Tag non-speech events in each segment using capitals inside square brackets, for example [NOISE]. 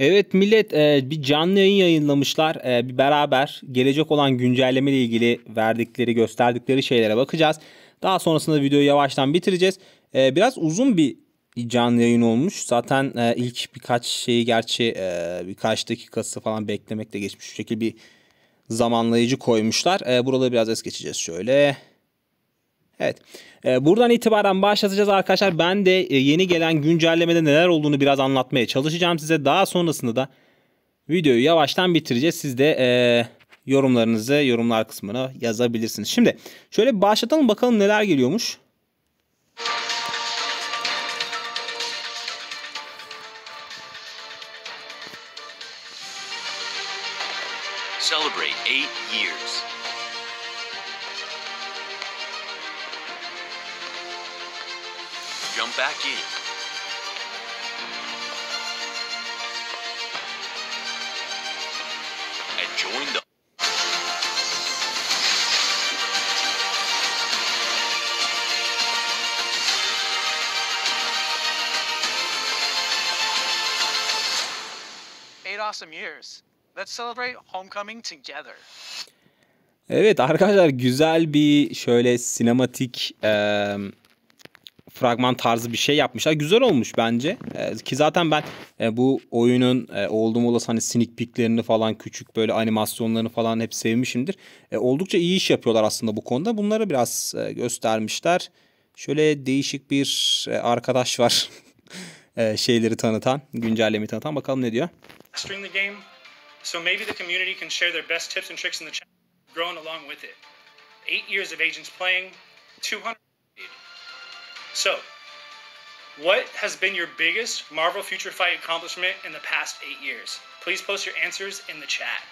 Evet millet e, bir canlı yayın yayınlamışlar. E, bir beraber gelecek olan güncelleme ile ilgili verdikleri, gösterdikleri şeylere bakacağız. Daha sonrasında videoyu yavaştan bitireceğiz. E, biraz uzun bir canlı yayın olmuş. Zaten e, ilk birkaç şeyi gerçi e, birkaç dakikası falan beklemekle geçmiş. Şu şekilde bir zamanlayıcı koymuşlar. E, buraları biraz es geçeceğiz şöyle. Evet. Ee, buradan itibaren başlatacağız arkadaşlar. Ben de e, yeni gelen güncellemede neler olduğunu biraz anlatmaya çalışacağım size. Daha sonrasında da videoyu yavaştan bitireceğiz. Siz de e, yorumlarınızı yorumlar kısmına yazabilirsiniz. Şimdi şöyle başlatalım bakalım neler geliyormuş. Celebrate 8 years. jump back in. And join the Evet arkadaşlar güzel bir şöyle sinematik e, fragman tarzı bir şey yapmışlar. Güzel olmuş bence. E, ki zaten ben e, bu oyunun e, oldum olası hani sneak peeklerini falan küçük böyle animasyonlarını falan hep sevmişimdir. E, oldukça iyi iş yapıyorlar aslında bu konuda. Bunları biraz e, göstermişler. Şöyle değişik bir e, arkadaş var. [LAUGHS] e, şeyleri tanıtan, güncellemeyi tanıtan. Bakalım ne diyor. Stream the game so maybe the community can share their best tips and tricks in the chat grown along with it. 8 years of agents playing 200 So, what has been your biggest Marvel Future Fight accomplishment in the past eight years? Please post your answers in the chat.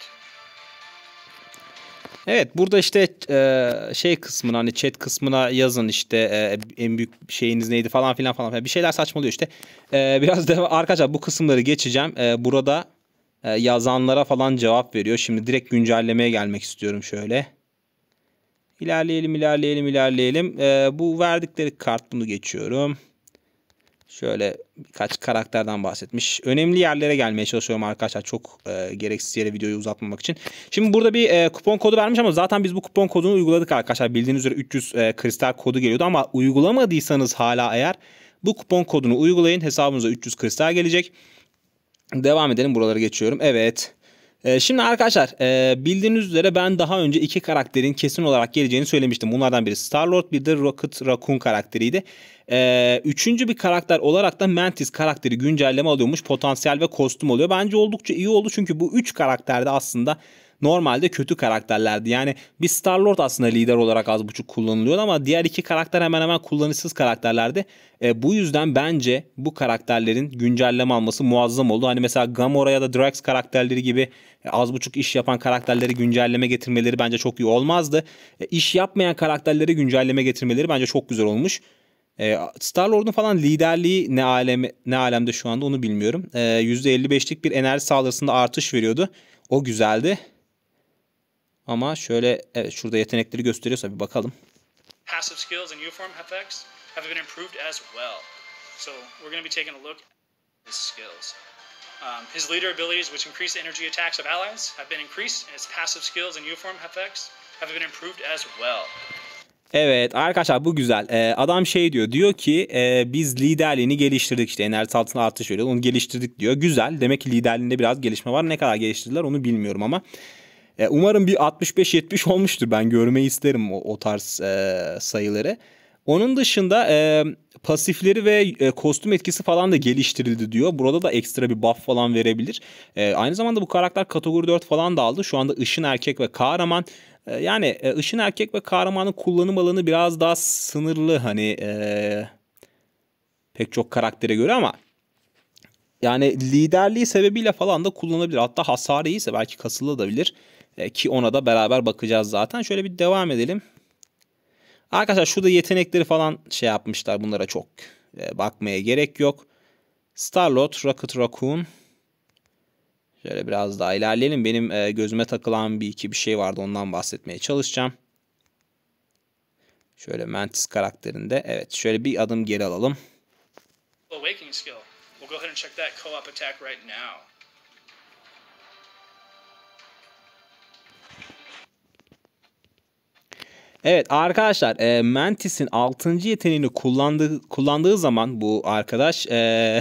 Evet burada işte e, şey kısmına hani chat kısmına yazın işte e, en büyük şeyiniz neydi falan filan falan filan bir şeyler saçmalıyor işte. E, biraz da [LAUGHS] arkadaşlar bu kısımları geçeceğim. E, burada e, yazanlara falan cevap veriyor. Şimdi direkt güncellemeye gelmek istiyorum şöyle. İlerleyelim, ilerleyelim, ilerleyelim. Ee, bu verdikleri kart bunu geçiyorum. Şöyle birkaç karakterden bahsetmiş. Önemli yerlere gelmeye çalışıyorum arkadaşlar. Çok e, gereksiz yere videoyu uzatmamak için. Şimdi burada bir e, kupon kodu vermiş ama zaten biz bu kupon kodunu uyguladık arkadaşlar. Bildiğiniz üzere 300 e, kristal kodu geliyordu ama uygulamadıysanız hala eğer bu kupon kodunu uygulayın. Hesabınıza 300 kristal gelecek. Devam edelim. Buraları geçiyorum. Evet. Ee, şimdi arkadaşlar e, bildiğiniz üzere ben daha önce iki karakterin kesin olarak geleceğini söylemiştim. Bunlardan biri Star-Lord bir de Rocket Raccoon karakteriydi. Ee, üçüncü bir karakter olarak da Mantis karakteri güncelleme alıyormuş. Potansiyel ve kostüm oluyor. Bence oldukça iyi oldu çünkü bu üç karakterde aslında normalde kötü karakterlerdi. Yani bir Star-Lord aslında lider olarak az buçuk kullanılıyordu ama diğer iki karakter hemen hemen kullanışsız karakterlerdi. E, bu yüzden bence bu karakterlerin güncelleme alması muazzam oldu. Hani mesela Gamora ya da Drax karakterleri gibi e, az buçuk iş yapan karakterleri güncelleme getirmeleri bence çok iyi olmazdı. E, iş yapmayan karakterleri güncelleme getirmeleri bence çok güzel olmuş. E, Star Lord'un falan liderliği ne alem ne alemde şu anda onu bilmiyorum. E, %55'lik bir enerji saldırısında artış veriyordu. O güzeldi. Ama şöyle evet, şurada yetenekleri gösteriyorsa bir bakalım. Passive skills and uniform effects have been improved as well. So we're going to be taking a look at his skills. Um, his leader abilities, which increase the energy attacks of allies, have been increased, and his passive skills and uniform effects have been improved as well. Evet arkadaşlar bu güzel. Ee, adam şey diyor. Diyor ki e, biz liderliğini geliştirdik işte enerji altında artış veriyor. Onu geliştirdik diyor. Güzel. Demek ki liderliğinde biraz gelişme var. Ne kadar geliştirdiler onu bilmiyorum ama e, umarım bir 65-70 olmuştur. Ben görmeyi isterim o, o tarz e, sayıları. Onun dışında e, pasifleri ve e, kostüm etkisi falan da geliştirildi diyor. Burada da ekstra bir buff falan verebilir. E, aynı zamanda bu karakter kategori 4 falan da aldı. Şu anda ışın erkek ve kahraman. E, yani e, ışın erkek ve kahramanın kullanım alanı biraz daha sınırlı hani e, pek çok karaktere göre ama yani liderliği sebebiyle falan da kullanabilir. Hatta hasarı iyiyse belki kasılabilir. E, ki ona da beraber bakacağız zaten. Şöyle bir devam edelim. Arkadaşlar şurada yetenekleri falan şey yapmışlar. Bunlara çok e, bakmaya gerek yok. Starlord, Rocket Raccoon. Şöyle biraz daha ilerleyelim. Benim e, gözüme takılan bir iki bir şey vardı. Ondan bahsetmeye çalışacağım. Şöyle Mantis karakterinde. Evet şöyle bir adım geri alalım. Awakening skill. We'll go ahead and check that co-op attack right now. Evet arkadaşlar e, Mantis'in 6. yeteneğini kullandığı, kullandığı zaman bu arkadaş e,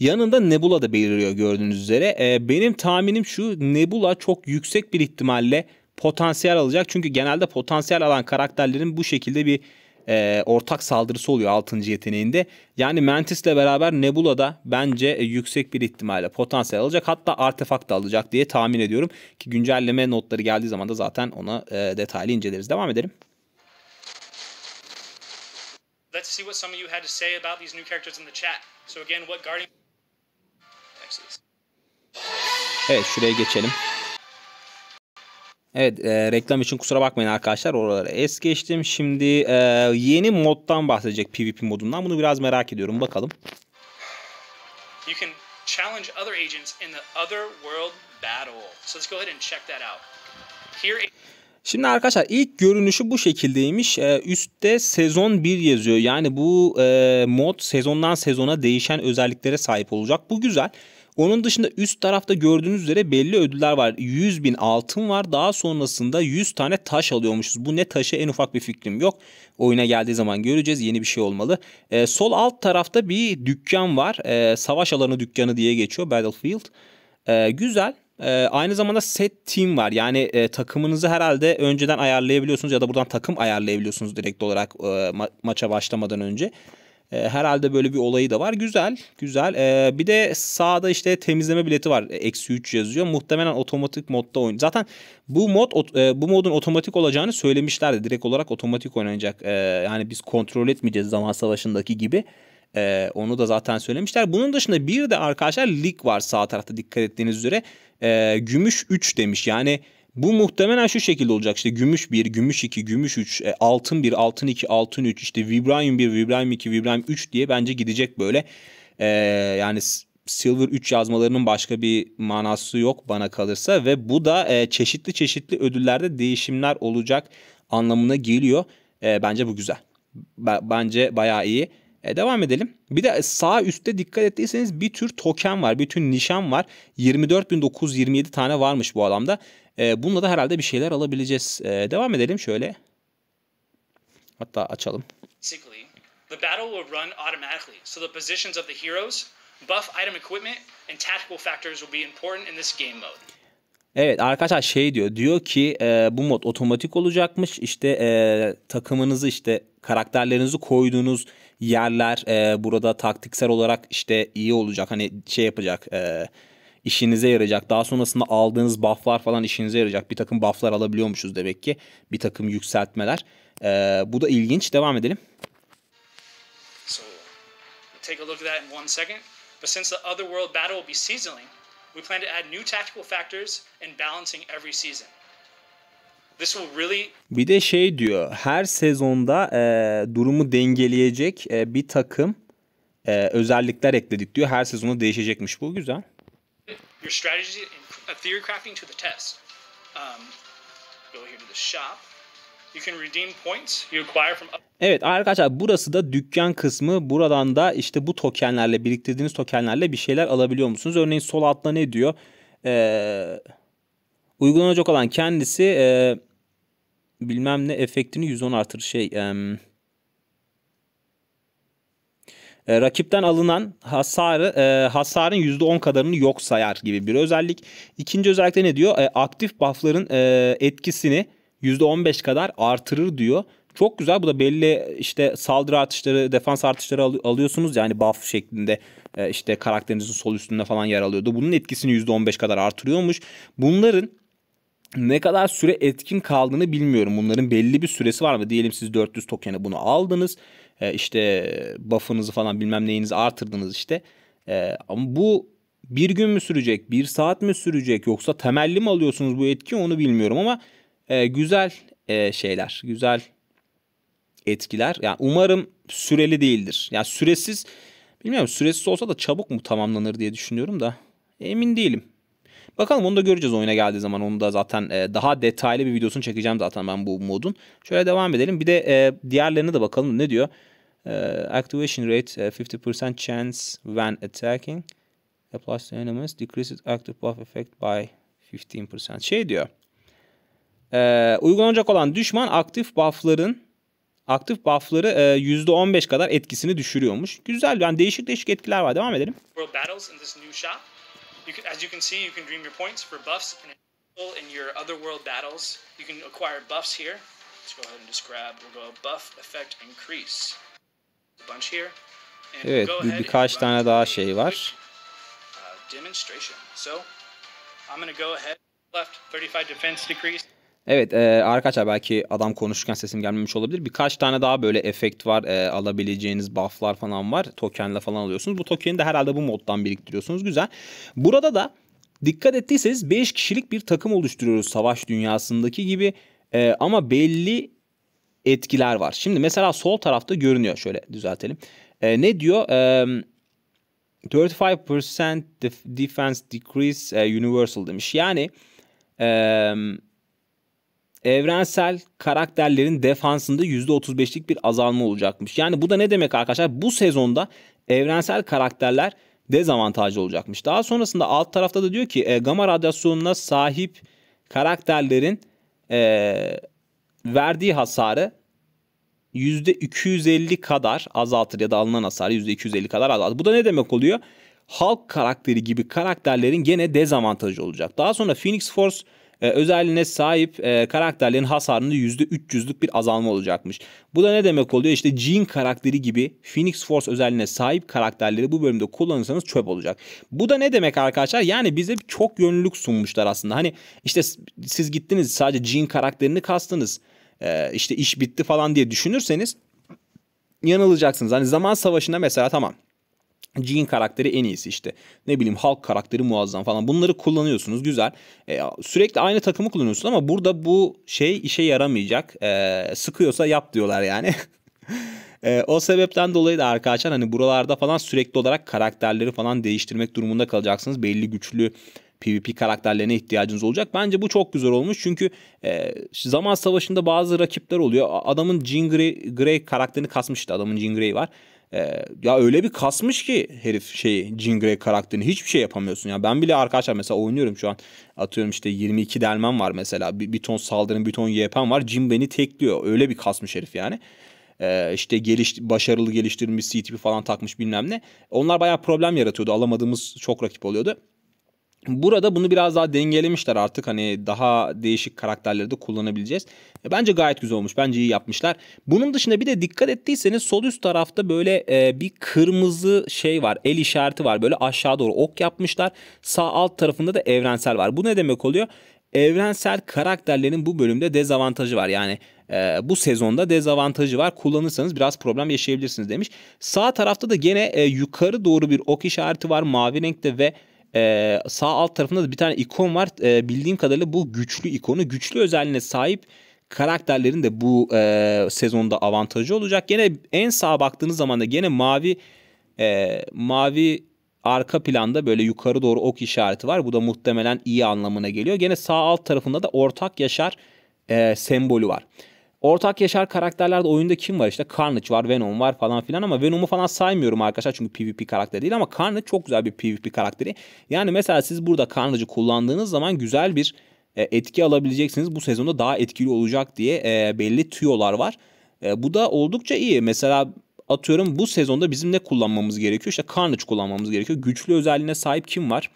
yanında Nebula da beliriyor gördüğünüz üzere. E, benim tahminim şu Nebula çok yüksek bir ihtimalle potansiyel alacak. Çünkü genelde potansiyel alan karakterlerin bu şekilde bir e, ortak saldırısı oluyor 6. yeteneğinde. Yani Mantis'le beraber Nebula da bence e, yüksek bir ihtimalle potansiyel alacak. Hatta artefakt da alacak diye tahmin ediyorum. Ki güncelleme notları geldiği zaman da zaten ona e, detaylı inceleriz. Devam edelim. Let's see what some of you had to say about these new characters in the chat. So again, what Guardian... Evet şuraya geçelim. Evet e, reklam için kusura bakmayın arkadaşlar oraları es geçtim. Şimdi e, yeni moddan bahsedecek PvP modundan bunu biraz merak ediyorum bakalım. You can challenge other agents in the other world battle. So let's go ahead and check that out. Here Şimdi arkadaşlar ilk görünüşü bu şekildeymiş. Ee, üstte sezon 1 yazıyor. Yani bu e, mod sezondan sezona değişen özelliklere sahip olacak. Bu güzel. Onun dışında üst tarafta gördüğünüz üzere belli ödüller var. 100 bin altın var. Daha sonrasında 100 tane taş alıyormuşuz. Bu ne taşı en ufak bir fikrim yok. Oyuna geldiği zaman göreceğiz. Yeni bir şey olmalı. Ee, sol alt tarafta bir dükkan var. Ee, savaş alanı dükkanı diye geçiyor. Battlefield. Ee, güzel. ee, aynı zamanda set team var. Yani e, takımınızı herhalde önceden ayarlayabiliyorsunuz ya da buradan takım ayarlayabiliyorsunuz direkt olarak e, ma- maça başlamadan önce. Ee, herhalde böyle bir olayı da var. Güzel, güzel. E, bir de sağda işte temizleme bileti var. Eksi 3 yazıyor. Muhtemelen otomatik modda oyun. Zaten bu mod e, bu modun otomatik olacağını söylemişlerdi. Direkt olarak otomatik oynanacak. E, yani biz kontrol etmeyeceğiz zaman savaşındaki gibi. Ee, onu da zaten söylemişler. Bunun dışında bir de arkadaşlar lig var sağ tarafta dikkat ettiğiniz üzere. Ee, gümüş 3 demiş. Yani bu muhtemelen şu şekilde olacak işte gümüş 1, gümüş 2, gümüş 3, e, altın 1, altın 2, altın 3 işte vibranium 1, vibranium 2, vibranium 3 diye bence gidecek böyle. E, yani Silver 3 yazmalarının başka bir manası yok bana kalırsa ve bu da e, çeşitli çeşitli ödüllerde değişimler olacak anlamına geliyor. E, bence bu güzel. B- bence bayağı iyi. E, devam edelim. Bir de sağ üstte dikkat ettiyseniz bir tür token var. Bir tür nişan var. 24.927 tane varmış bu adamda. E, bununla da herhalde bir şeyler alabileceğiz. E, devam edelim şöyle. Hatta açalım. The battle will run automatically, so the positions of the heroes, buff item equipment and tactical factors will be important in this game mode. Evet arkadaşlar şey diyor diyor ki e, bu mod otomatik olacakmış işte e, takımınızı işte karakterlerinizi koyduğunuz yerler e, burada taktiksel olarak işte iyi olacak. Hani şey yapacak. E, işinize yarayacak. Daha sonrasında aldığınız bufflar falan işinize yarayacak. Bir takım bufflar alabiliyormuşuz demek ki. Bir takım yükseltmeler. Ee, bu da ilginç. Devam edelim. So, take a look at that in one second. But since the other world battle will be seasonally, we plan to add new tactical factors and balancing every season. Bir de şey diyor her sezonda e, durumu dengeleyecek e, bir takım e, özellikler ekledik diyor. Her sezonda değişecekmiş bu güzel. Your strategy and uh, theory crafting to the test. Um, go here to the shop. You can redeem points you acquire from Evet arkadaşlar burası da dükkan kısmı. Buradan da işte bu tokenlerle biriktirdiğiniz tokenlerle bir şeyler alabiliyor musunuz? Örneğin sol altta ne diyor? Eee uygulanacak olan kendisi e, bilmem ne efektini 110 artır şey e, e, rakipten alınan hasarı e, hasarın %10 kadarını yok sayar gibi bir özellik. İkinci özellikte ne diyor? E, aktif buffların e, etkisini %15 kadar artırır diyor. Çok güzel. Bu da belli işte saldırı artışları, defans artışları al- alıyorsunuz. Yani buff şeklinde e, işte karakterinizin sol üstünde falan yer alıyordu. Bunun etkisini %15 kadar artırıyormuş. Bunların ne kadar süre etkin kaldığını bilmiyorum. Bunların belli bir süresi var mı? Diyelim siz 400 token'e bunu aldınız. E, işte buff'ınızı falan bilmem neyinizi artırdınız işte. E, ama bu bir gün mü sürecek, bir saat mi sürecek yoksa temelli mi alıyorsunuz bu etki onu bilmiyorum ama e, güzel e, şeyler, güzel etkiler. Yani umarım süreli değildir. Yani süresiz bilmiyorum süresiz olsa da çabuk mu tamamlanır diye düşünüyorum da emin değilim. Bakalım onu da göreceğiz oyuna geldiği zaman. Onu da zaten e, daha detaylı bir videosunu çekeceğim zaten ben bu modun. Şöyle devam edelim. Bir de e, diğerlerine de bakalım ne diyor. E, activation rate 50% e, chance when attacking. Applies to enemies. Decreases active buff effect by 15%. Şey diyor. E, uygulanacak olan düşman aktif buffların aktif buff'ları %15 e, kadar etkisini düşürüyormuş. Güzel yani değişik değişik etkiler var. Devam edelim. World battles in this new shop You can, as you can see, you can dream your points for buffs and in your otherworld battles. You can acquire buffs here. Let's go ahead and just grab. We'll go buff, effect, increase. A bunch here. And evet, we'll birkaç tane daha şey var. Uh, demonstration. So, I'm going to go ahead left 35 defense decrease. Evet e, arkadaşlar belki adam konuşurken sesim gelmemiş olabilir. Birkaç tane daha böyle efekt var. E, alabileceğiniz bufflar falan var. Tokenle falan alıyorsunuz. Bu tokeni de herhalde bu moddan biriktiriyorsunuz. Güzel. Burada da dikkat ettiyseniz 5 kişilik bir takım oluşturuyoruz savaş dünyasındaki gibi. E, ama belli etkiler var. Şimdi mesela sol tarafta görünüyor. Şöyle düzeltelim. E, ne diyor? Eee 35% defense decrease universal demiş. Yani e, evrensel karakterlerin defansında %35'lik bir azalma olacakmış. Yani bu da ne demek arkadaşlar? Bu sezonda evrensel karakterler dezavantajlı olacakmış. Daha sonrasında alt tarafta da diyor ki e, gamma radyasyonuna sahip karakterlerin e, verdiği hasarı %250 kadar azaltır ya da alınan hasarı %250 kadar azaltır. Bu da ne demek oluyor? Halk karakteri gibi karakterlerin gene dezavantajı olacak. Daha sonra Phoenix Force e, özelliğine sahip e, karakterlerin hasarında %300'lük bir azalma olacakmış. Bu da ne demek oluyor? İşte Jean karakteri gibi Phoenix Force özelliğine sahip karakterleri bu bölümde kullanırsanız çöp olacak. Bu da ne demek arkadaşlar? Yani bize çok yönlülük sunmuşlar aslında. Hani işte siz gittiniz sadece Jean karakterini kastınız. Ee, işte iş bitti falan diye düşünürseniz yanılacaksınız. Hani zaman savaşında mesela tamam Jean karakteri en iyisi işte. Ne bileyim Hulk karakteri muazzam falan. Bunları kullanıyorsunuz güzel. E, sürekli aynı takımı kullanıyorsun ama burada bu şey işe yaramayacak. E, sıkıyorsa yap diyorlar yani. [LAUGHS] E, o sebepten dolayı da arkadaşlar hani buralarda falan sürekli olarak karakterleri falan değiştirmek durumunda kalacaksınız. Belli güçlü PvP karakterlerine ihtiyacınız olacak. Bence bu çok güzel olmuş çünkü e, zaman savaşında bazı rakipler oluyor. Adamın Jean Grey, Grey karakterini kasmıştı. Adamın Jean Grey var. Ee, ya öyle bir kasmış ki herif şeyi Jean Grey karakterini hiçbir şey yapamıyorsun. Ya ben bile arkadaşlar mesela oynuyorum şu an. Atıyorum işte 22 delmem var mesela. Bir, bir ton saldırım bir ton YP'm var. Jim beni tekliyor. Öyle bir kasmış herif yani. Ee, işte geliş, başarılı geliştirilmiş CTP falan takmış bilmem ne. Onlar bayağı problem yaratıyordu. Alamadığımız çok rakip oluyordu. Burada bunu biraz daha dengelemişler artık hani daha değişik karakterleri de kullanabileceğiz. E, bence gayet güzel olmuş. Bence iyi yapmışlar. Bunun dışında bir de dikkat ettiyseniz sol üst tarafta böyle e, bir kırmızı şey var. El işareti var. Böyle aşağı doğru ok yapmışlar. Sağ alt tarafında da evrensel var. Bu ne demek oluyor? Evrensel karakterlerin bu bölümde dezavantajı var. Yani e, bu sezonda dezavantajı var. Kullanırsanız biraz problem yaşayabilirsiniz demiş. Sağ tarafta da gene e, yukarı doğru bir ok işareti var mavi renkte ve e, sağ alt tarafında da bir tane ikon var. E, bildiğim kadarıyla bu güçlü ikonu. Güçlü özelliğine sahip karakterlerin de bu e, sezonda avantajı olacak. Gene en sağa baktığınız zaman da gene mavi e, mavi arka planda böyle yukarı doğru ok işareti var. Bu da muhtemelen iyi anlamına geliyor. Gene sağ alt tarafında da ortak yaşar e, sembolü var. Ortak yaşar karakterlerde oyunda kim var işte? Carnage var, Venom var falan filan ama Venom'u falan saymıyorum arkadaşlar çünkü PvP karakteri değil ama Carnage çok güzel bir PvP karakteri. Yani mesela siz burada Carnage'ı kullandığınız zaman güzel bir e, etki alabileceksiniz. Bu sezonda daha etkili olacak diye e, belli tüyolar var. E, bu da oldukça iyi. Mesela atıyorum bu sezonda bizim ne kullanmamız gerekiyor? İşte Carnage kullanmamız gerekiyor. Güçlü özelliğine sahip kim var?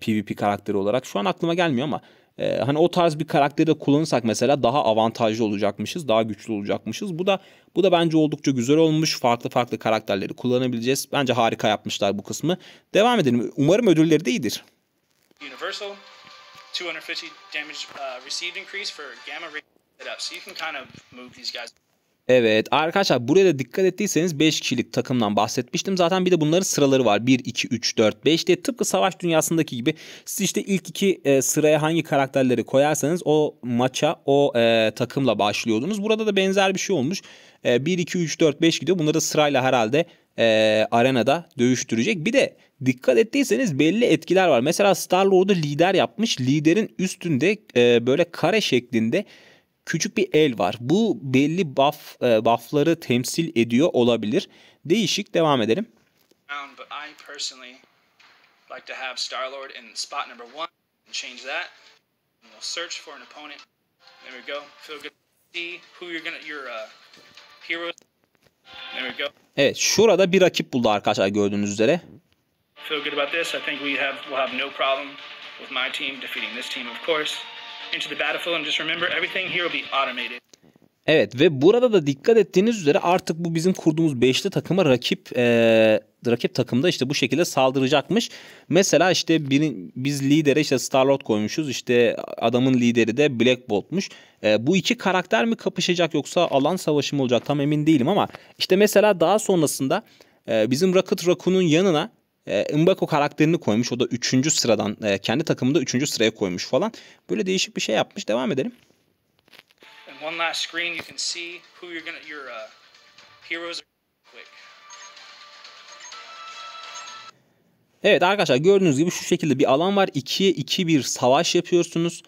PvP karakteri olarak. Şu an aklıma gelmiyor ama ee, hani o tarz bir karakteri de kullanırsak mesela daha avantajlı olacakmışız, daha güçlü olacakmışız. Bu da bu da bence oldukça güzel olmuş. Farklı farklı karakterleri kullanabileceğiz. Bence harika yapmışlar bu kısmı. Devam edelim. Umarım ödülleri de iyidir. Universal 250 damage uh, received increase for gamma ray up. So you can kind of move these guys Evet arkadaşlar buraya da dikkat ettiyseniz 5 kişilik takımdan bahsetmiştim. Zaten bir de bunların sıraları var. 1, 2, 3, 4, 5 diye tıpkı savaş dünyasındaki gibi. Siz işte ilk iki e, sıraya hangi karakterleri koyarsanız o maça o e, takımla başlıyordunuz. Burada da benzer bir şey olmuş. E, 1, 2, 3, 4, 5 gidiyor. Bunları da sırayla herhalde e, arenada dövüştürecek. Bir de dikkat ettiyseniz belli etkiler var. Mesela Star-Lord'u lider yapmış. Liderin üstünde e, böyle kare şeklinde küçük bir el var. Bu belli buff, e, buffları temsil ediyor olabilir. Değişik devam edelim. Um, but I personally like to have Star-Lord in spot number one change that. And we'll search for an opponent. There we go. Feel good see who you're gonna, your uh, heroes. There we go. Evet şurada bir rakip buldu arkadaşlar gördüğünüz üzere. Feel good about this. I think we have, we'll have no problem with my team defeating this team of course into the battlefield and just remember everything here will be automated. Evet ve burada da dikkat ettiğiniz üzere artık bu bizim kurduğumuz beşli takıma rakip e, rakip takımda işte bu şekilde saldıracakmış. Mesela işte bir, biz lidere işte Starlord koymuşuz işte adamın lideri de Black Bolt'muş. E, bu iki karakter mi kapışacak yoksa alan savaşı mı olacak tam emin değilim ama işte mesela daha sonrasında e, bizim Rocket Raccoon'un yanına e, Mbako karakterini koymuş. O da 3. sıradan e, kendi takımında 3. sıraya koymuş falan. Böyle değişik bir şey yapmış. Devam edelim. one last screen, you can see who you're gonna your uh, heroes. Evet arkadaşlar gördüğünüz gibi şu şekilde bir alan var. 2'ye 2 bir savaş yapıyorsunuz.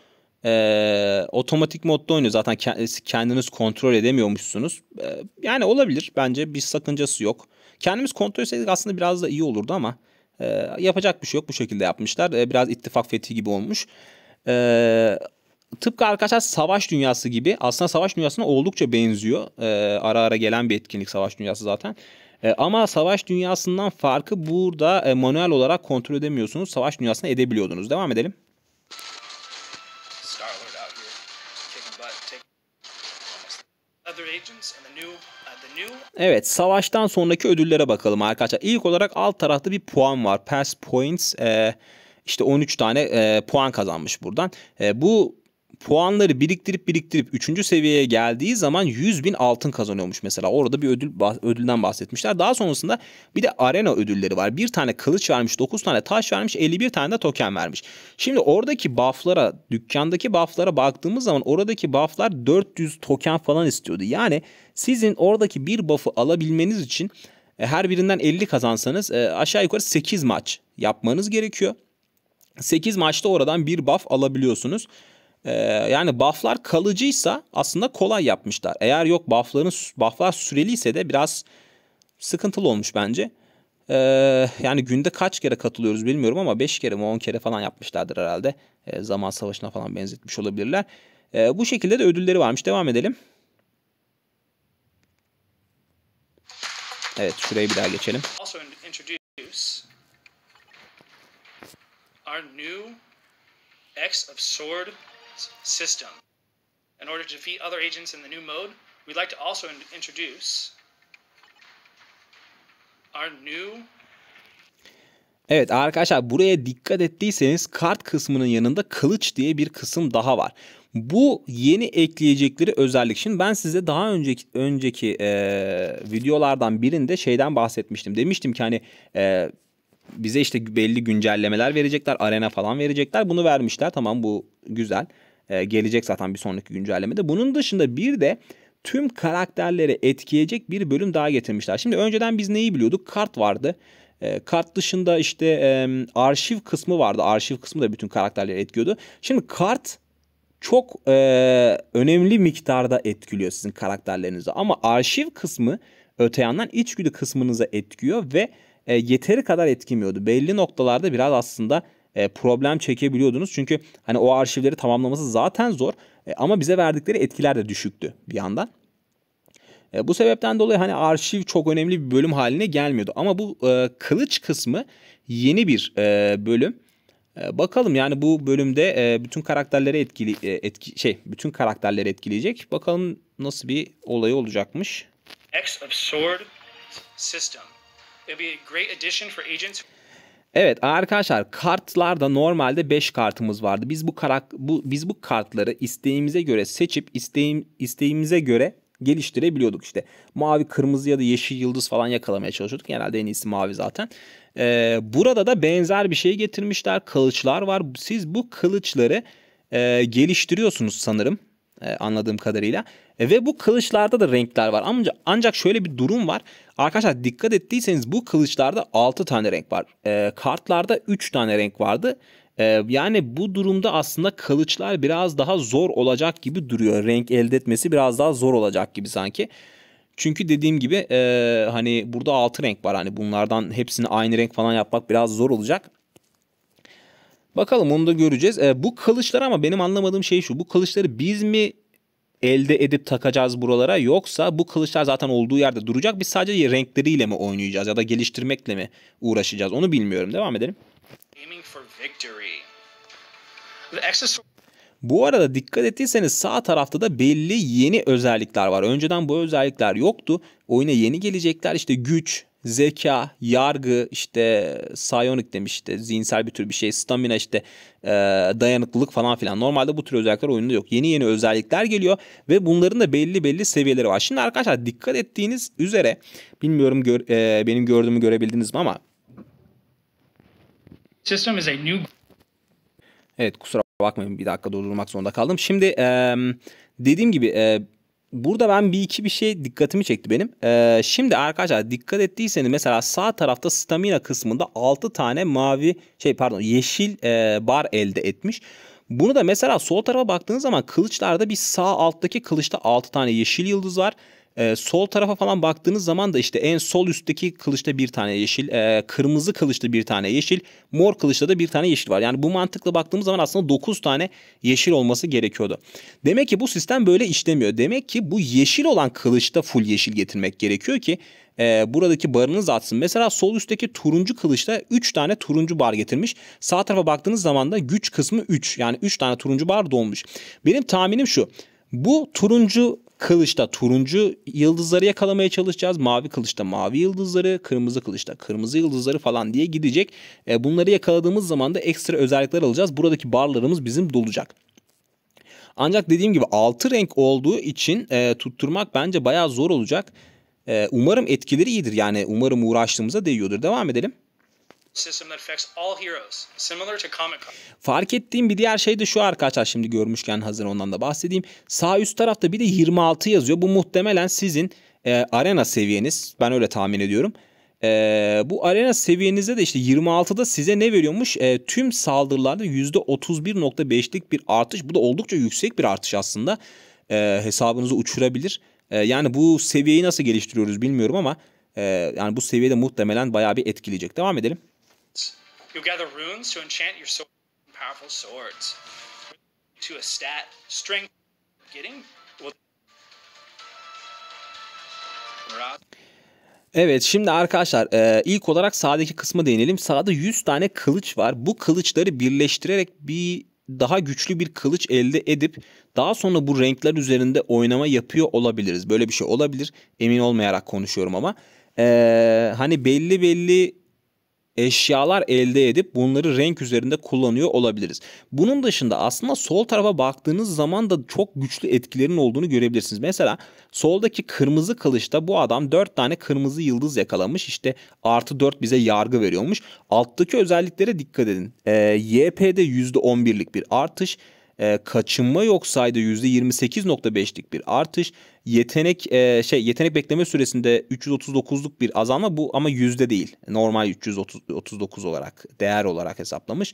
Ee, otomatik modda oynuyor zaten kendiniz kontrol edemiyormuşsunuz. Ee, yani olabilir bence bir sakıncası yok. Kendimiz kontrol etseydik aslında biraz da iyi olurdu ama e, yapacak bir şey yok. Bu şekilde yapmışlar. E, biraz ittifak fethi gibi olmuş. E, tıpkı arkadaşlar savaş dünyası gibi aslında savaş dünyasına oldukça benziyor. E, ara ara gelen bir etkinlik savaş dünyası zaten. E, ama savaş dünyasından farkı burada e, manuel olarak kontrol edemiyorsunuz. Savaş dünyasına edebiliyordunuz. Devam edelim. Uh, evet savaştan sonraki ödüllere bakalım arkadaşlar. İlk olarak alt tarafta bir puan var. Pass points. E, işte 13 tane e, puan kazanmış buradan. E, bu puanları biriktirip biriktirip 3. seviyeye geldiği zaman 100 bin altın kazanıyormuş mesela. Orada bir ödül ödülden bahsetmişler. Daha sonrasında bir de arena ödülleri var. Bir tane kılıç vermiş, 9 tane taş vermiş, 51 tane de token vermiş. Şimdi oradaki bufflara, dükkandaki bufflara baktığımız zaman oradaki bufflar 400 token falan istiyordu. Yani sizin oradaki bir buff'ı alabilmeniz için e, her birinden 50 kazansanız e, aşağı yukarı 8 maç yapmanız gerekiyor. 8 maçta oradan bir buff alabiliyorsunuz. Ee, yani bufflar kalıcıysa aslında kolay yapmışlar. Eğer yok buffların bufflar süreliyse de biraz sıkıntılı olmuş bence. Ee, yani günde kaç kere katılıyoruz bilmiyorum ama 5 kere mi 10 kere falan yapmışlardır herhalde. Ee, zaman savaşına falan benzetmiş olabilirler. bu şekilde de ödülleri varmış. Devam edelim. Evet şurayı bir daha geçelim. Our new X of Sword system. In order to defeat other agents in the new mode, we'd like to also in introduce our new Evet arkadaşlar buraya dikkat ettiyseniz kart kısmının yanında kılıç diye bir kısım daha var. Bu yeni ekleyecekleri özellik. Şimdi ben size daha önceki önceki e, videolardan birinde şeyden bahsetmiştim. Demiştim ki hani e, bize işte belli güncellemeler verecekler, arena falan verecekler. Bunu vermişler. Tamam bu güzel. E, gelecek zaten bir sonraki güncellemede. Bunun dışında bir de tüm karakterleri etkileyecek bir bölüm daha getirmişler. Şimdi önceden biz neyi biliyorduk? Kart vardı. E, kart dışında işte arşiv kısmı vardı. Arşiv kısmı da bütün karakterleri etkiyordu. Şimdi kart çok e, önemli miktarda etkiliyor sizin karakterlerinizi. Ama arşiv kısmı öte yandan içgüdü kısmınıza etkiyor ve yeteri kadar etkimiyordu. Belli noktalarda biraz aslında e, problem çekebiliyordunuz. Çünkü hani o arşivleri tamamlaması zaten zor e, ama bize verdikleri etkiler de düşüktü bir yandan. E, bu sebepten dolayı hani arşiv çok önemli bir bölüm haline gelmiyordu. Ama bu e, kılıç kısmı yeni bir e, bölüm. E, bakalım yani bu bölümde e, bütün karakterleri etkili e, etki şey bütün karakterleri etkileyecek. Bakalım nasıl bir olayı olacakmış. X of Sword System. It'll be a great addition for agents. Evet arkadaşlar kartlarda normalde 5 kartımız vardı. Biz bu, karak, bu biz bu kartları isteğimize göre seçip isteğim, isteğimize göre geliştirebiliyorduk işte. Mavi, kırmızı ya da yeşil yıldız falan yakalamaya çalışıyorduk. Genelde en iyisi mavi zaten. Ee, burada da benzer bir şey getirmişler. Kılıçlar var. Siz bu kılıçları e, geliştiriyorsunuz sanırım e, anladığım kadarıyla. E, ve bu kılıçlarda da renkler var. Ancak, ancak şöyle bir durum var. Arkadaşlar dikkat ettiyseniz bu kılıçlarda 6 tane renk var. E, kartlarda 3 tane renk vardı. E, yani bu durumda aslında kılıçlar biraz daha zor olacak gibi duruyor. Renk elde etmesi biraz daha zor olacak gibi sanki. Çünkü dediğim gibi e, hani burada 6 renk var. Hani bunlardan hepsini aynı renk falan yapmak biraz zor olacak. Bakalım onu da göreceğiz. E, bu kılıçlar ama benim anlamadığım şey şu. Bu kılıçları biz mi elde edip takacağız buralara yoksa bu kılıçlar zaten olduğu yerde duracak. Biz sadece renkleriyle mi oynayacağız ya da geliştirmekle mi uğraşacağız onu bilmiyorum. Devam edelim. Bu arada dikkat ettiyseniz sağ tarafta da belli yeni özellikler var. Önceden bu özellikler yoktu. Oyuna yeni gelecekler işte güç, zeka, yargı, işte psionik demiş işte zihinsel bir tür bir şey, stamina işte e, dayanıklılık falan filan. Normalde bu tür özellikler oyunda yok. Yeni yeni özellikler geliyor ve bunların da belli belli seviyeleri var. Şimdi arkadaşlar dikkat ettiğiniz üzere bilmiyorum gör, e, benim gördüğümü görebildiniz mi ama System is a new Evet kusura bakmayın bir dakika durdurmak zorunda kaldım. Şimdi e, dediğim gibi e, burada ben bir iki bir şey dikkatimi çekti benim. Ee, şimdi arkadaşlar dikkat ettiyseniz mesela sağ tarafta stamina kısmında 6 tane mavi şey pardon yeşil e, bar elde etmiş. Bunu da mesela sol tarafa baktığınız zaman kılıçlarda bir sağ alttaki kılıçta 6 tane yeşil yıldız var. E, sol tarafa falan baktığınız zaman da işte en sol üstteki kılıçta bir tane yeşil, e, kırmızı kılıçta bir tane yeşil, mor kılıçta da bir tane yeşil var. Yani bu mantıkla baktığımız zaman aslında 9 tane yeşil olması gerekiyordu. Demek ki bu sistem böyle işlemiyor. Demek ki bu yeşil olan kılıçta full yeşil getirmek gerekiyor ki e, buradaki barınız atsın. Mesela sol üstteki turuncu kılıçta 3 tane turuncu bar getirmiş. Sağ tarafa baktığınız zaman da güç kısmı 3. Yani 3 tane turuncu bar dolmuş. Benim tahminim şu. Bu turuncu Kılıçta turuncu yıldızları yakalamaya çalışacağız. Mavi kılıçta mavi yıldızları, kırmızı kılıçta kırmızı yıldızları falan diye gidecek. E, bunları yakaladığımız zaman da ekstra özellikler alacağız. Buradaki barlarımız bizim dolacak. Ancak dediğim gibi altı renk olduğu için e, tutturmak bence bayağı zor olacak. E, umarım etkileri iyidir. Yani umarım uğraştığımıza değiyordur. Devam edelim. Fark ettiğim bir diğer şey de şu arkadaşlar şimdi görmüşken hazır ondan da bahsedeyim. Sağ üst tarafta bir de 26 yazıyor. Bu muhtemelen sizin e, arena seviyeniz. Ben öyle tahmin ediyorum. E, bu arena seviyenizde de işte 26'da size ne veriyormuş? E, tüm saldırılarda %31.5'lik bir artış. Bu da oldukça yüksek bir artış aslında. E, hesabınızı uçurabilir. E, yani bu seviyeyi nasıl geliştiriyoruz bilmiyorum ama e, yani bu seviyede muhtemelen bayağı bir etkileyecek. Devam edelim runes. You'll gather runes to enchant your sword powerful swords. To a stat strength getting Evet şimdi arkadaşlar e, ilk olarak sağdaki kısmı değinelim. Sağda 100 tane kılıç var. Bu kılıçları birleştirerek bir daha güçlü bir kılıç elde edip daha sonra bu renkler üzerinde oynama yapıyor olabiliriz. Böyle bir şey olabilir. Emin olmayarak konuşuyorum ama. E, hani belli belli eşyalar elde edip bunları renk üzerinde kullanıyor olabiliriz. Bunun dışında aslında sol tarafa baktığınız zaman da çok güçlü etkilerin olduğunu görebilirsiniz. Mesela soldaki kırmızı kılıçta bu adam 4 tane kırmızı yıldız yakalamış. İşte artı 4 bize yargı veriyormuş. Alttaki özelliklere dikkat edin. Ee, YP'de %11'lik bir artış e, kaçınma yok sayda %28.5'lik bir artış. Yetenek e, şey yetenek bekleme süresinde 339'luk bir azalma bu ama yüzde değil. Normal 339 olarak değer olarak hesaplamış.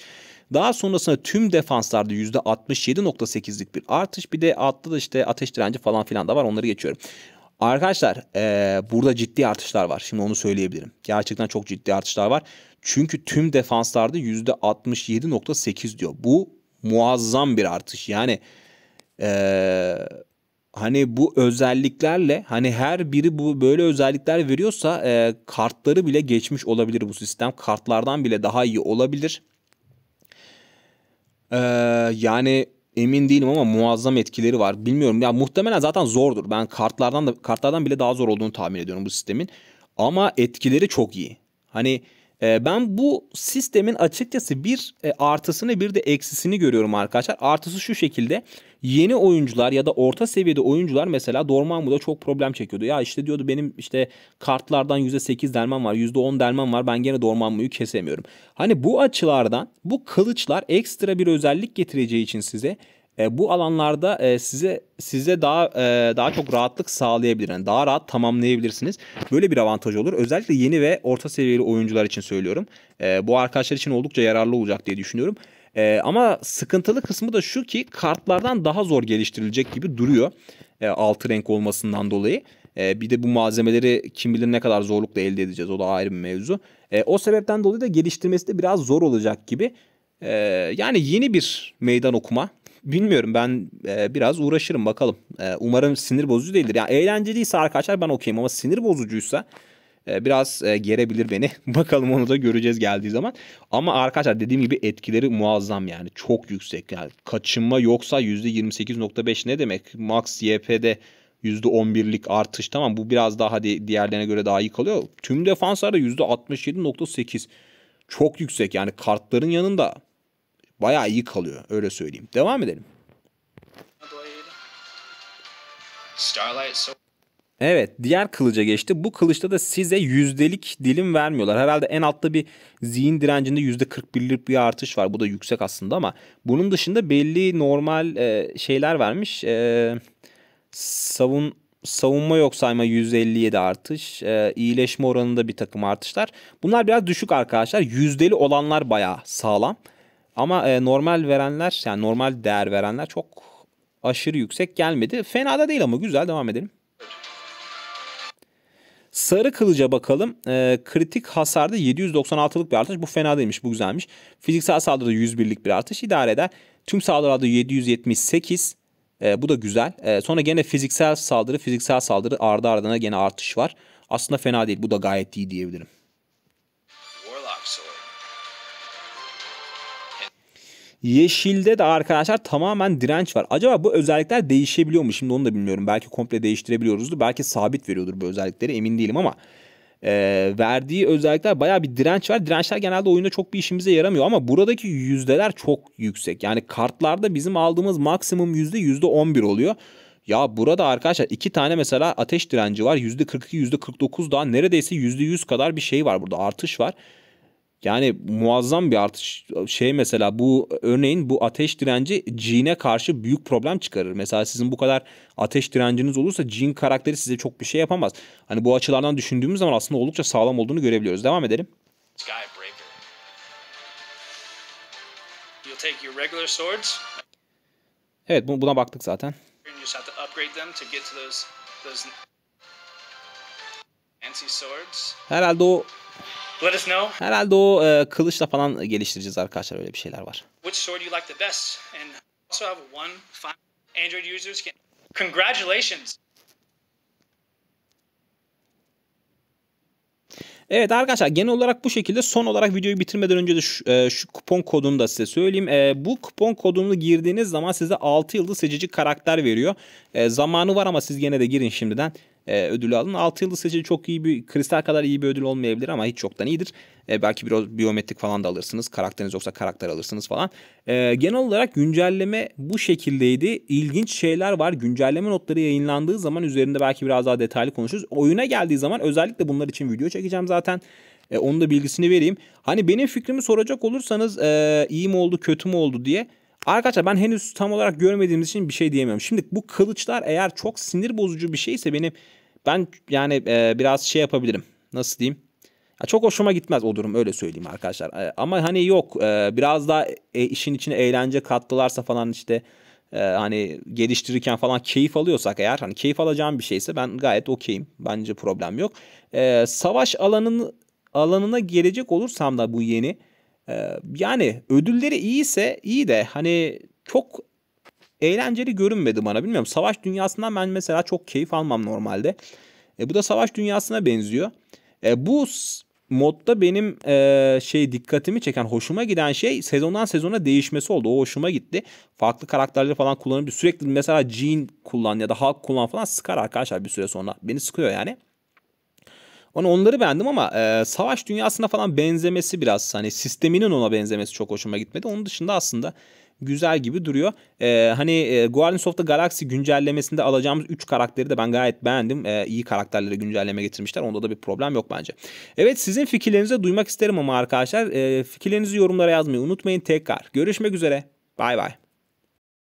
Daha sonrasında tüm defanslarda %67.8'lik bir artış. Bir de altta da işte ateş direnci falan filan da var onları geçiyorum. Arkadaşlar e, burada ciddi artışlar var. Şimdi onu söyleyebilirim. Gerçekten çok ciddi artışlar var. Çünkü tüm defanslarda %67.8 diyor. Bu muazzam bir artış. Yani e, hani bu özelliklerle hani her biri bu böyle özellikler veriyorsa e, kartları bile geçmiş olabilir bu sistem. Kartlardan bile daha iyi olabilir. E, yani emin değilim ama muazzam etkileri var. Bilmiyorum ya muhtemelen zaten zordur. Ben kartlardan da kartlardan bile daha zor olduğunu tahmin ediyorum bu sistemin. Ama etkileri çok iyi. Hani ee, ben bu sistemin açıkçası bir e, artısını bir de eksisini görüyorum arkadaşlar. Artısı şu şekilde yeni oyuncular ya da orta seviyede oyuncular mesela Dormammu'da çok problem çekiyordu. Ya işte diyordu benim işte kartlardan %8 delmem var %10 delmem var ben gene Dormammu'yu kesemiyorum. Hani bu açılardan bu kılıçlar ekstra bir özellik getireceği için size e, bu alanlarda e, size size daha e, daha çok rahatlık sağlayabilir. Yani daha rahat tamamlayabilirsiniz. Böyle bir avantaj olur. Özellikle yeni ve orta seviyeli oyuncular için söylüyorum. E, bu arkadaşlar için oldukça yararlı olacak diye düşünüyorum. E, ama sıkıntılı kısmı da şu ki kartlardan daha zor geliştirilecek gibi duruyor. E, altı renk olmasından dolayı. E, bir de bu malzemeleri kim bilir ne kadar zorlukla elde edeceğiz. O da ayrı bir mevzu. E, o sebepten dolayı da geliştirmesi de biraz zor olacak gibi. E, yani yeni bir meydan okuma bilmiyorum ben e, biraz uğraşırım bakalım. E, umarım sinir bozucu değildir. Yani eğlenceliyse arkadaşlar ben okeyim ama sinir bozucuysa e, biraz e, gerebilir beni. [LAUGHS] bakalım onu da göreceğiz geldiği zaman. Ama arkadaşlar dediğim gibi etkileri muazzam yani çok yüksek. Yani kaçınma yoksa %28.5 ne demek? Max YP'de %11'lik artış tamam bu biraz daha hadi diğerlerine göre daha iyi kalıyor. Tüm defanslarda %67.8 çok yüksek yani kartların yanında bayağı iyi kalıyor öyle söyleyeyim. Devam edelim. Evet diğer kılıca geçti. Bu kılıçta da size yüzdelik dilim vermiyorlar. Herhalde en altta bir zihin direncinde yüzde 41'lik bir artış var. Bu da yüksek aslında ama bunun dışında belli normal e, şeyler vermiş. E, savun savunma yok sayma 157 artış, e, iyileşme oranında bir takım artışlar. Bunlar biraz düşük arkadaşlar. Yüzdeli olanlar bayağı sağlam. Ama e, normal verenler yani normal değer verenler çok aşırı yüksek gelmedi. Fena da değil ama güzel devam edelim. Sarı kılıca bakalım. E, kritik hasarda 796'lık bir artış. Bu fena değilmiş. Bu güzelmiş. Fiziksel saldırıda 101'lik bir artış idare eder. Tüm saldırılarda 778. E, bu da güzel. E, sonra gene fiziksel saldırı, fiziksel saldırı ardı ardına gene artış var. Aslında fena değil. Bu da gayet iyi diyebilirim. Yeşilde de arkadaşlar tamamen direnç var. Acaba bu özellikler değişebiliyor mu? Şimdi onu da bilmiyorum. Belki komple değiştirebiliyoruzdu, Belki sabit veriyordur bu özellikleri. Emin değilim ama e, verdiği özellikler baya bir direnç var. Dirençler genelde oyunda çok bir işimize yaramıyor ama buradaki yüzdeler çok yüksek. Yani kartlarda bizim aldığımız maksimum yüzde yüzde 11 oluyor. Ya burada arkadaşlar iki tane mesela ateş direnci var. Yüzde 42, yüzde 49 daha neredeyse yüzde 100 kadar bir şey var burada artış var. Yani muazzam bir artış şey mesela bu örneğin bu ateş direnci Jin'e karşı büyük problem çıkarır. Mesela sizin bu kadar ateş direnciniz olursa Jin karakteri size çok bir şey yapamaz. Hani bu açılardan düşündüğümüz zaman aslında oldukça sağlam olduğunu görebiliyoruz. Devam edelim. Evet buna baktık zaten. Herhalde o Let us know. Herhalde o e, kılıçla falan geliştireceğiz arkadaşlar öyle bir şeyler var. Which sword you like the best? And also have one final Android users can Congratulations. Evet arkadaşlar genel olarak bu şekilde son olarak videoyu bitirmeden önce de şu, e, şu kupon kodunu da size söyleyeyim. E, bu kupon kodunu girdiğiniz zaman size 6 yıldız seçici karakter veriyor. E, zamanı var ama siz gene de girin şimdiden e, ödülü alın. 6 yıldız seçici çok iyi bir kristal kadar iyi bir ödül olmayabilir ama hiç çoktan iyidir. E, belki biraz biyometrik falan da alırsınız. Karakteriniz yoksa karakter alırsınız falan. E, genel olarak güncelleme bu şekildeydi. İlginç şeyler var. Güncelleme notları yayınlandığı zaman üzerinde belki biraz daha detaylı konuşuruz. Oyuna geldiği zaman özellikle bunlar için video çekeceğim zaten. E, onun da bilgisini vereyim. Hani benim fikrimi soracak olursanız e, iyi mi oldu kötü mü oldu diye. Arkadaşlar ben henüz tam olarak görmediğimiz için bir şey diyemiyorum. Şimdi bu kılıçlar eğer çok sinir bozucu bir şeyse benim ben yani e, biraz şey yapabilirim. Nasıl diyeyim? Ya çok hoşuma gitmez o durum öyle söyleyeyim arkadaşlar. E, ama hani yok e, biraz daha e, işin içine eğlence kattılarsa falan işte e, hani geliştirirken falan keyif alıyorsak eğer hani keyif alacağım bir şeyse ben gayet okeyim. Bence problem yok. E, savaş alanını alanına gelecek olursam da bu yeni e, yani ödülleri iyiyse iyi de hani çok eğlenceli görünmedi bana. Bilmiyorum savaş dünyasından ben mesela çok keyif almam normalde. E, bu da savaş dünyasına benziyor. E, bu modda benim e, şey dikkatimi çeken, hoşuma giden şey sezondan sezona değişmesi oldu. O hoşuma gitti. Farklı karakterleri falan kullanıp sürekli mesela Jean kullan ya da Hulk kullan falan sıkar arkadaşlar bir süre sonra. Beni sıkıyor yani. onları beğendim ama e, savaş dünyasına falan benzemesi biraz hani sisteminin ona benzemesi çok hoşuma gitmedi. Onun dışında aslında güzel gibi duruyor. E, hani e, Guardians of the Galaxy güncellemesinde alacağımız 3 karakteri de ben gayet beğendim. E, iyi karakterlere güncelleme getirmişler. Onda da bir problem yok bence. Evet sizin fikirlerinizi duymak isterim ama arkadaşlar. E, fikirlerinizi yorumlara yazmayı unutmayın. Tekrar görüşmek üzere. Bay bay.